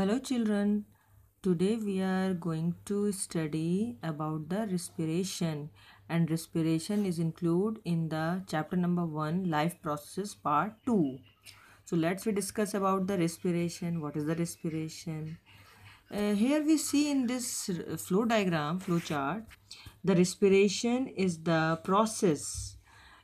Hello children, today we are going to study about the respiration and respiration is included in the chapter number 1 life processes part 2. So let's we discuss about the respiration, what is the respiration. Uh, here we see in this flow diagram, flow chart, the respiration is the process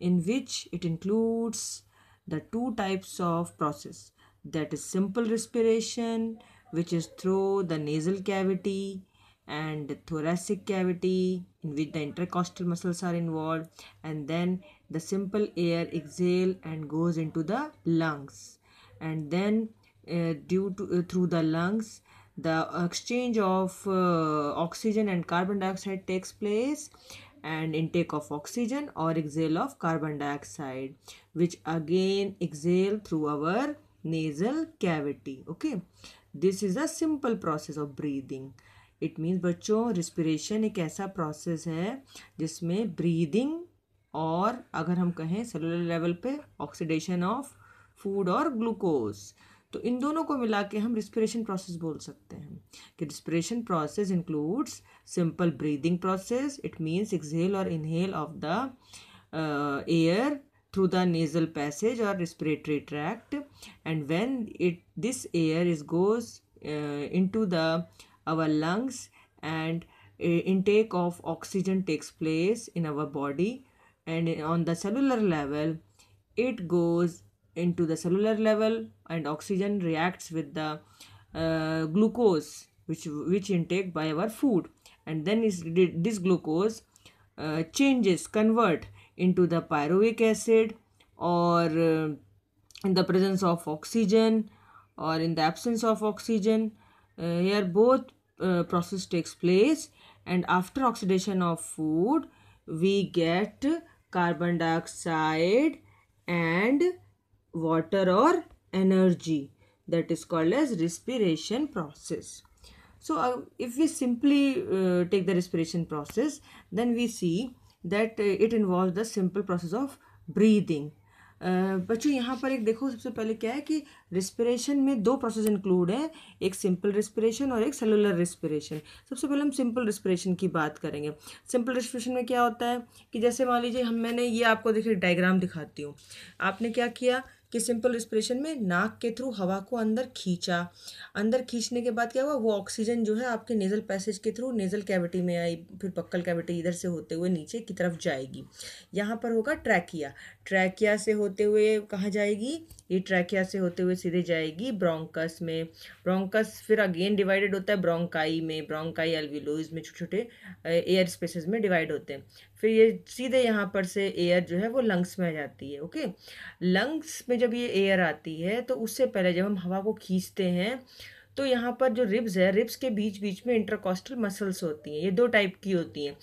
in which it includes the two types of process that is simple respiration which is through the nasal cavity and thoracic cavity in which the intercostal muscles are involved and then the simple air exhale and goes into the lungs and then uh, due to uh, through the lungs the exchange of uh, oxygen and carbon dioxide takes place and intake of oxygen or exhale of carbon dioxide which again exhale through our nasal cavity okay this is a simple process of breathing it means बच्चों respiration एक ऐसा process है जिसमें breathing और अगर हम कहें cellular level पे ऑक्सीडेशन ऑफ फूड और ग्लूकोज तो इन दोनों को मिला के हम रिस्पिरेशन प्रोसेस बोल सकते हैं कि respiration process includes simple breathing process it means exhale और inhale of the air through the nasal passage or respiratory tract and when it this air is goes uh, into the our lungs and uh, intake of oxygen takes place in our body and on the cellular level it goes into the cellular level and oxygen reacts with the uh, glucose which which intake by our food and then is this glucose uh, changes convert into the pyruvic acid or uh, in the presence of oxygen or in the absence of oxygen uh, here both uh, process takes place and after oxidation of food we get carbon dioxide and water or energy that is called as respiration process so uh, if we simply uh, take the respiration process then we see that it involve the simple process of breathing बच्चों यहाँ पर एक देखो सबसे पहले क्या है कि रेस्पिरेशन में दो प्रोसेस इंक्लूड है एक सिंपल रेस्पिरेशन और एक सेलुलर रेस्पिरेशन सबसे पहले हम सिंपल रेस्पिरेशन की बात करेंगे सिंपल रेस्पिरेशन में क्या होता है कि जैसे मान लीजिए हम मैंने ये आपको देखिए डायग्राम दिखाती हूँ आपने क्या किया कि सिंपल रिस्पिरेशन में नाक के थ्रू हवा को अंदर खींचा अंदर खींचने के बाद क्या हुआ वो ऑक्सीजन जो है आपके नेजल पैसेज के थ्रू नेजल कैविटी में आई फिर पक्कल कैविटी इधर से होते हुए नीचे की तरफ जाएगी यहाँ पर होगा ट्रैकिया ट्रैकिया से होते हुए कहाँ जाएगी ये ट्रैकिया से होते हुए सीधे जाएगी ब्रोंकस में ब्रोंकस फिर अगेन डिवाइडेड होता है ब्रोंकाई में ब्रोंकाई एल्विलोज में छोटे छोटे एयर स्पेसेस में डिवाइड होते हैं फिर ये सीधे यहाँ पर से एयर जो है वो लंग्स में आ जाती है ओके लंग्स में जब ये एयर आती है तो उससे पहले जब हम हवा को खींचते हैं तो यहाँ पर जो रिब्स है रिब्स के बीच बीच में इंटरकॉस्टल मसल्स होती हैं ये दो टाइप की होती हैं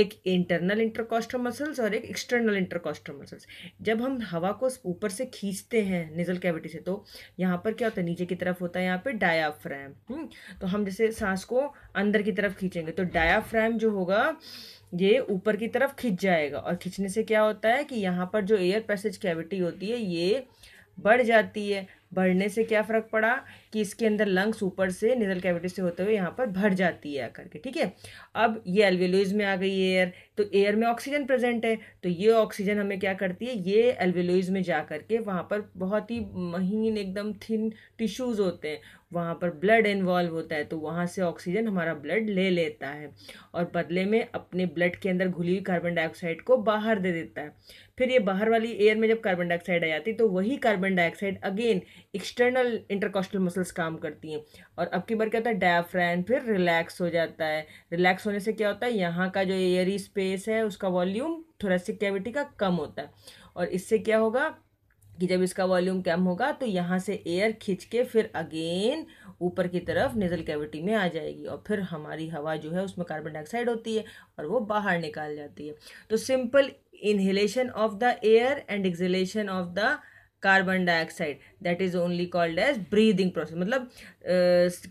एक इंटरनल इंटरकॉस्टल मसल्स और एक एक्सटर्नल इंटरकॉस्टल मसल्स जब हम हवा को ऊपर से खींचते हैं निजल कैविटी से तो यहाँ पर क्या होता है नीचे की तरफ होता है यहाँ पर डायाफ्रैम हम्म, तो हम जैसे सांस को अंदर की तरफ खींचेंगे तो डायाफ्रैम जो होगा ये ऊपर की तरफ खींच जाएगा और खींचने से क्या होता है कि यहाँ पर जो एयर पैसेज कैविटी होती है ये बढ़ जाती है बढ़ने से क्या फ़र्क पड़ा कि इसके अंदर लंग्स ऊपर से निजल कैविटी से होते हुए यहाँ पर भर जाती है आकर के ठीक है अब ये एल्वेलोइज में आ गई एयर तो एयर में ऑक्सीजन प्रेजेंट है तो ये ऑक्सीजन हमें क्या करती है ये एल्वेलोइज में जा कर के वहाँ पर बहुत ही महीन एकदम थिन टिश्यूज़ होते हैं वहाँ पर ब्लड इन्वॉल्व होता है तो वहाँ से ऑक्सीजन हमारा ब्लड ले लेता है और बदले में अपने ब्लड के अंदर घुली हुई कार्बन डाइऑक्साइड को बाहर दे देता है फिर ये बाहर वाली एयर में जब कार्बन डाइऑक्साइड आ जाती तो वही carbon dioxide again external intercostal muscles काम करती हैं और अब की बार क्या होता है डायफ्रैम फिर रिलैक्स हो जाता है रिलैक्स होने से क्या होता है यहाँ का जो एयरी स्पेस है उसका वॉल्यूम थोरेसिक कैविटी का कम होता है और इससे क्या होगा कि जब इसका वॉल्यूम कम होगा तो यहाँ से एयर खींच के फिर अगेन ऊपर की तरफ नेजल कैविटी में आ जाएगी और फिर हमारी हवा जो है उसमें कार्बन डाइऑक्साइड होती है और वो बाहर निकाल जाती है तो simple inhalation of the air and exhalation of the carbon dioxide that is only called as breathing process मतलब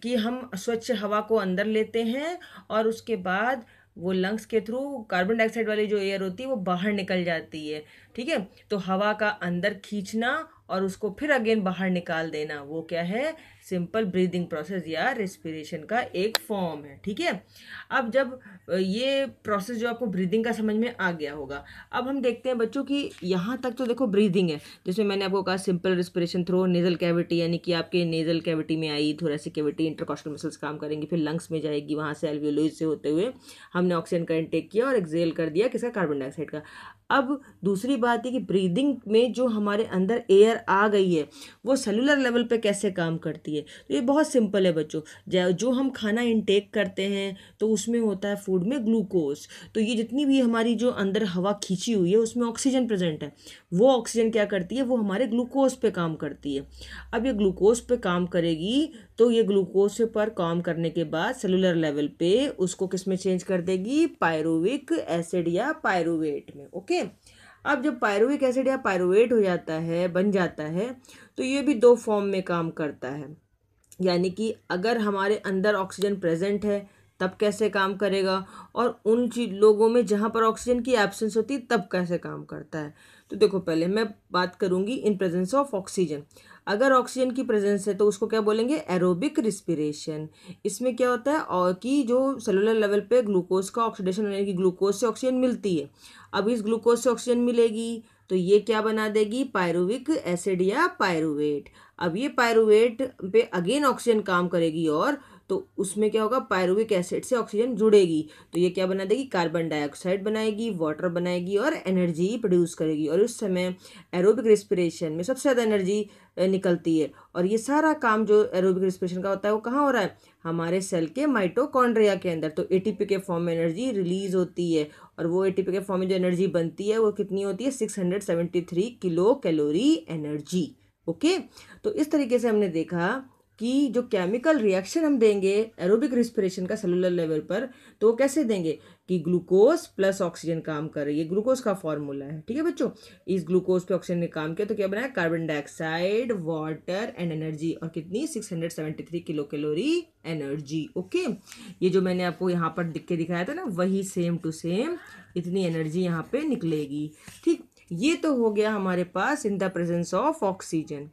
कि हम स्वच्छ हवा को अंदर लेते हैं और उसके बाद वो लंग्स के थ्रू कार्बन डाइऑक्साइड वाली जो एयर होती है वो बाहर निकल जाती है ठीक है तो हवा का अंदर खींचना और उसको फिर अगेन बाहर निकाल देना वो क्या है सिंपल ब्रीदिंग प्रोसेस या रेस्पिरेशन का एक फॉर्म है ठीक है अब जब ये प्रोसेस जो आपको ब्रीदिंग का समझ में आ गया होगा अब हम देखते हैं बच्चों की यहाँ तक तो देखो ब्रीदिंग है जैसे मैंने आपको कहा simple respiration through nasal cavity यानी कि आपके नेजल कैविटी में आई थोरेसिक कैविटी इंटरकॉस्टल मसल्स काम करेंगी फिर लंग्स में जाएगी वहाँ से एल्वियोलोज से होते हुए हमने ऑक्सीजन का इंटेक किया और एक्जेल कर दिया किसका कार्बन डाइऑक्साइड का अब दूसरी बात है कि ब्रीदिंग में जो हमारे अंदर एयर आ गई है वो सेलुलर लेवल पर कैसे काम करती जाती है तो ये बहुत सिंपल है बच्चों जो हम खाना इनटेक करते हैं तो उसमें होता है फूड में ग्लूकोज तो ये जितनी भी हमारी जो अंदर हवा खींची हुई है उसमें ऑक्सीजन प्रेजेंट है वो ऑक्सीजन क्या करती है वो हमारे ग्लूकोज पे काम करती है अब ये ग्लूकोज पे काम करेगी तो ये ग्लूकोज पर काम करने के बाद सेलुलर लेवल पे उसको किस में चेंज कर देगी पायरोविक एसिड या पायरोवेट में ओके okay? अब जब पायरुविक एसिड या पायरुवेट हो जाता है बन जाता है तो ये भी दो फॉर्म में काम करता है यानी कि अगर हमारे अंदर ऑक्सीजन प्रेजेंट है तब कैसे काम करेगा और उन लोगों में जहाँ पर ऑक्सीजन की एब्सेंस होती तब कैसे काम करता है तो देखो पहले मैं बात करूंगी इन प्रेजेंस ऑफ ऑक्सीजन अगर ऑक्सीजन की प्रेजेंस है तो उसको क्या बोलेंगे एरोबिक रिस्पिरेशन इसमें क्या होता है और कि जो सेलुलर लेवल पे ग्लूकोज का ऑक्सीडेशन यानी कि ग्लूकोज से ऑक्सीजन मिलती है अब इस ग्लूकोज से ऑक्सीजन मिलेगी तो ये क्या बना देगी पायरुविक एसिड या पायरुवेट अब ये पायरुवेट पे अगेन ऑक्सीजन काम करेगी और तो उसमें क्या होगा पायरुविक एसिड से ऑक्सीजन जुड़ेगी तो ये क्या बना देगी कार्बन डाइऑक्साइड बनाएगी वाटर बनाएगी और एनर्जी प्रोड्यूस करेगी और उस समय एरोबिक रेस्पिरेशन में सबसे ज़्यादा एनर्जी निकलती है और ये सारा काम जो एरोबिक रेस्पिरेशन का होता है वो कहाँ हो रहा है हमारे सेल के माइटोकॉन्ड्रिया के अंदर तो ए के फॉर्म में एनर्जी रिलीज होती है और वो ए के फॉर्म में जो एनर्जी बनती है वो कितनी होती है six hundred seventy three kilo calorie energy okay तो इस तरीके से हमने देखा कि जो केमिकल रिएक्शन हम देंगे एरोबिक रिस्पिरेशन का सेलुलर लेवल पर तो वो कैसे देंगे कि ग्लूकोज प्लस ऑक्सीजन काम कर रही है ग्लूकोज का फॉर्मूला है ठीक है बच्चों इस ग्लूकोज पे ऑक्सीजन ने काम किया तो क्या बनाया carbon dioxide water and energy और कितनी 673 किलो कैलोरी एनर्जी ओके ये जो मैंने आपको यहाँ पर दिख के दिखाया था ना वही सेम टू सेम इतनी एनर्जी यहाँ पे निकलेगी ठीक ये तो हो गया हमारे पास in the presence of oxygen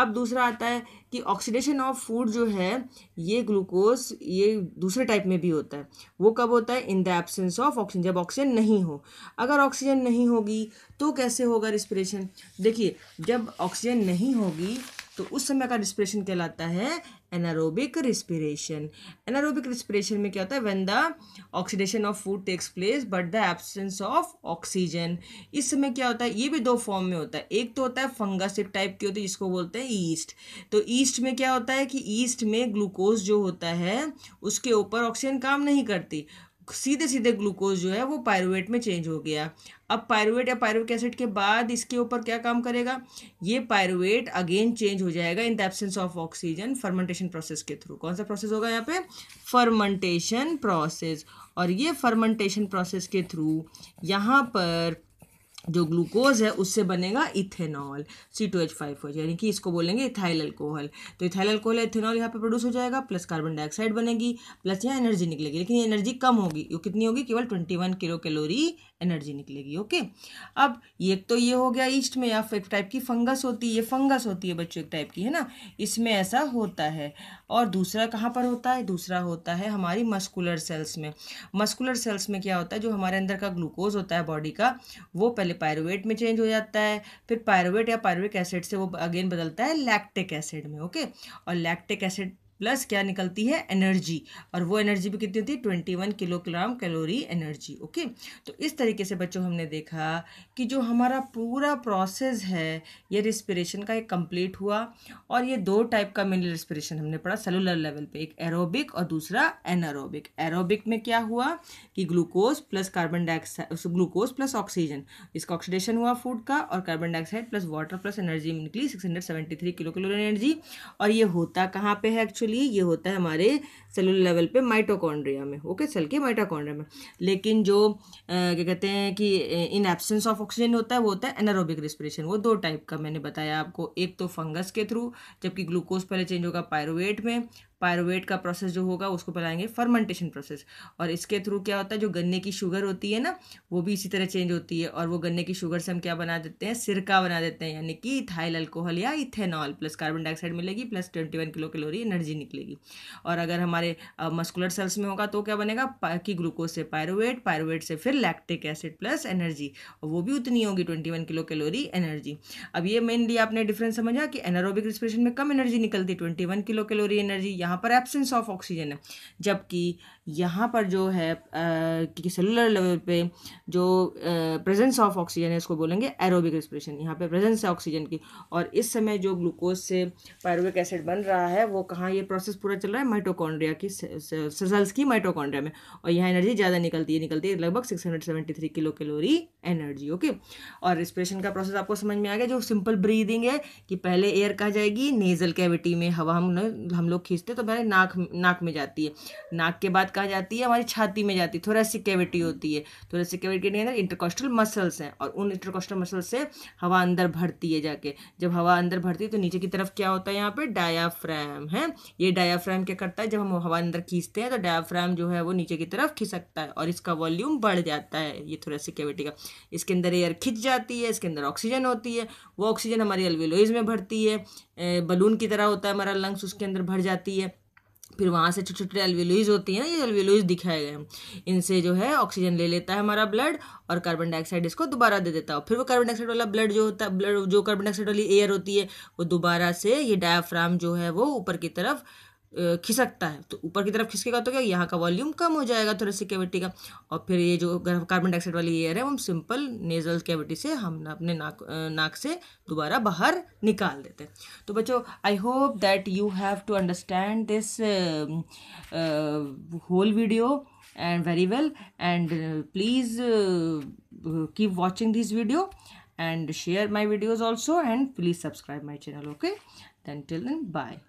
अब दूसरा आता है कि ऑक्सीडेशन ऑफ फूड जो है ये ग्लूकोज ये दूसरे टाइप में भी होता है वो कब होता है in the absence of oxygen जब ऑक्सीजन नहीं हो अगर ऑक्सीजन नहीं होगी तो कैसे होगा रिस्परेशन देखिए जब ऑक्सीजन नहीं होगी तो उस समय का रिस्परेशन कहलाता है एनारोबिक रिस्पिरेशन एनारोबिक रिस्पिरेशन में क्या होता है when the oxidation of food takes place but the absence of oxygen इस समय क्या होता है ये भी दो फॉर्म में होता है एक तो होता है एक टाइप की होती है जिसको बोलते हैं ईस्ट तो ईस्ट में क्या होता है कि ईस्ट में ग्लूकोज जो होता है उसके ऊपर ऑक्सीजन काम नहीं करती सीधे सीधे ग्लूकोज जो है वो पायरुवेट में चेंज हो गया अब पायरुवेट या पायरुविक एसिड के बाद इसके ऊपर क्या काम करेगा ये पायरुवेट अगेन चेंज हो जाएगा in the absence of oxygen fermentation process के थ्रू कौन सा प्रोसेस होगा यहाँ पे फर्मेंटेशन प्रोसेस और ये फर्मेंटेशन प्रोसेस के थ्रू यहाँ पर जो ग्लूकोज है उससे बनेगा ethanol C two H five हो यानी कि इसको बोलेंगे इथाइल अल्कोहल तो इथाइल अल्कोहल इथेनॉल यहाँ पे प्रोड्यूस हो जाएगा प्लस कार्बन डाइऑक्साइड बनेगी प्लस यहाँ एनर्जी निकलेगी लेकिन एनर्जी कम होगी वो कितनी होगी केवल twenty one kilo calorie energy निकलेगी ओके अब एक तो ये हो गया ईस्ट में या एक टाइप की फंगस होती है ये फंगस होती है बच्चों एक टाइप की है ना इसमें ऐसा होता है और दूसरा कहाँ पर होता है दूसरा होता है हमारी मस्कुलर सेल्स में मस्कुलर सेल्स में क्या होता है जो हमारे अंदर का ग्लूकोज होता है बॉडी का वो पहले पायरोवेट में चेंज हो जाता है फिर पायरोवेट या पायरोविक एसिड से वो अगेन बदलता है लैक्टिक एसिड में ओके और लैक्टिक एसिड प्लस क्या निकलती है एनर्जी और वो एनर्जी भी कितनी होती है twenty one kilogram calorie energy okay तो इस तरीके से बच्चों हमने देखा कि जो हमारा पूरा प्रोसेस है ये रिस्पिरेशन का एक कंप्लीट हुआ और ये दो टाइप का मिनरल रिस्पिरेशन हमने पढ़ा सेलुलर लेवल पे एक एरोबिक और दूसरा एनारोबिक एरोबिक में क्या हुआ कि glucose plus carbon dioxide glucose plus oxygen इसका ऑक्सीडेशन हुआ फूड का और carbon dioxide plus water plus energy निकली six hundred seventy three kilo kilo energy और ये होता कहाँ पर है एक्चुअली एक्चुअली ये होता है हमारे सेलुलर लेवल पे माइटोकॉन्ड्रिया में ओके सेल के माइटोकॉन्ड्रिया में लेकिन जो क्या कहते हैं कि इन एब्सेंस ऑफ ऑक्सीजन होता है वो होता है एनारोबिक रेस्पिरेशन वो दो टाइप का मैंने बताया आपको एक तो फंगस के थ्रू जबकि ग्लूकोज पहले चेंज होगा पायरोवेट में पायरोवेट का प्रोसेस जो होगा उसको बुलाएंगे फर्मेंटेशन प्रोसेस और इसके थ्रू क्या होता है जो गन्ने की शुगर होती है ना वो भी इसी तरह चेंज होती है और वो गन्ने की शुगर से हम क्या बना देते हैं सिरका बना देते हैं यानी कि इथाइल अल्कोहल या इथेनॉल प्लस कार्बन डाइऑक्साइड मिलेगी plus twenty one kilo calorie energy निकलेगी और अगर हमारे मस्कुलर सेल्स में होगा तो क्या बनेगा कि ग्लूकोज से पायरोवेट पायरोवेट से फिर लैक्टिक एसिड प्लस एनर्जी और वो भी उतनी होगी twenty one kilo calorie energy अब ये मेनली आपने डिफरेंस समझा कि एनारोबिक रिस्पिरेशन में कम एनर्जी निकलती है twenty one kilo calorie energy यहाँ पर एब्सेंस ऑफ ऑक्सीजन है जबकि यहाँ पर जो है क्योंकि सेलुलर लेवल पे जो प्रेजेंस ऑफ ऑक्सीजन है इसको बोलेंगे एरोबिक रेस्पिरेशन यहाँ पे प्रेजेंस है ऑक्सीजन की और इस समय जो ग्लूकोज से पायरोबिक एसिड बन रहा है वो कहाँ ये प्रोसेस पूरा चल रहा है माइटोकॉन्ड्रिया की सेल्स की माइटोकॉन्ड्रिया में और यहाँ एनर्जी ज़्यादा निकलती है निकलती है लगभग six hundred seventy three kilo calorie energy okay और रेस्पिरेशन का प्रोसेस आपको समझ में आ गया जो सिंपल ब्रीदिंग है कि पहले एयर कहा जाएगी नेजल कैविटी में हवा हम हम लोग खींचते तो हमारे नाक नाक में जाती है नाक के बाद कहाँ जाती है हमारी छाती में जाती है सी कैविटी होती है सी कैविटी के अंदर इंटरकोस्टल मसल्स हैं और उन इंटरकोस्टल मसल से हवा अंदर भरती है जाके जब हवा अंदर भरती है तो नीचे की तरफ क्या होता है यहाँ पर डायाफ्राम है ये डायाफ्राम क्या करता है जब हम हवा अंदर खींचते हैं तो डायाफ्राम जो है वो नीचे की तरफ खिसकता है और इसका वॉल्यूम बढ़ जाता है ये सी कैविटी का इसके अंदर एयर खिंच जाती है इसके अंदर ऑक्सीजन होती है वो ऑक्सीजन हमारी एल्वेलोइज में भरती है बलून की तरह होता है हमारा लंग्स उसके अंदर भर जाती है फिर वहाँ से छोटे छोटे एलवेलोइज होती हैं ना ये एलवेलोइज दिखाए गए हैं इनसे जो है ऑक्सीजन ले लेता है हमारा ब्लड और कार्बन डाइऑक्साइड इसको दोबारा दे देता है फिर वो कार्बन डाइऑक्साइड वाला ब्लड जो होता है ब्लड जो कार्बन डाइऑक्साइड वाली एयर होती है वो दोबारा से ये डायाफ्राम जो है वो ऊपर की तरफ खिसकता है तो ऊपर की तरफ खिसकेगा तो क्या यहाँ का वॉल्यूम कम हो जाएगा थोड़ा सी कैविटी का और फिर ये जो कार्बन डाइऑक्साइड वाली एयर है हम सिंपल नेजल कैविटी से हम अपने नाक नाक से दोबारा बाहर निकाल देते हैं तो बच्चों I hope that you have to understand this whole video and very well and please keep watching this video and share my videos also and please subscribe my channel okay then till then bye